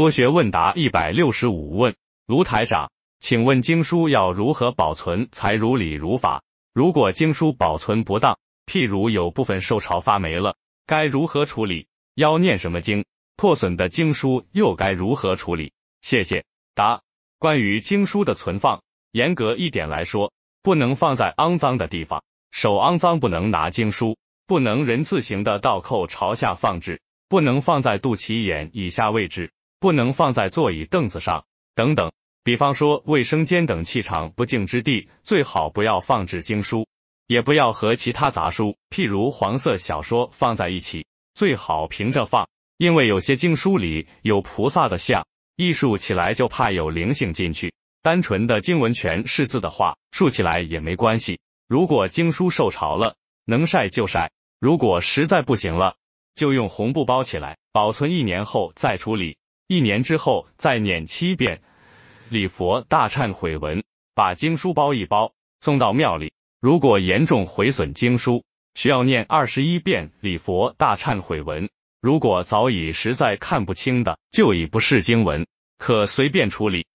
多学问答一百六十五问：卢台长，请问经书要如何保存才如理如法？如果经书保存不当，譬如有部分受潮发霉了，该如何处理？要念什么经？破损的经书又该如何处理？谢谢。答：关于经书的存放，严格一点来说，不能放在肮脏的地方，手肮脏不能拿经书，不能人字形的倒扣朝下放置，不能放在肚脐眼以下位置。不能放在座椅、凳子上等等。比方说，卫生间等气场不净之地，最好不要放置经书，也不要和其他杂书，譬如黄色小说放在一起。最好平着放，因为有些经书里有菩萨的像，一竖起来就怕有灵性进去。单纯的经文全是字的话，竖起来也没关系。如果经书受潮了，能晒就晒；如果实在不行了，就用红布包起来，保存一年后再处理。一年之后再念七遍礼佛大忏悔文，把经书包一包送到庙里。如果严重毁损经书，需要念二十一遍礼佛大忏悔文。如果早已实在看不清的，就已不是经文，可随便处理。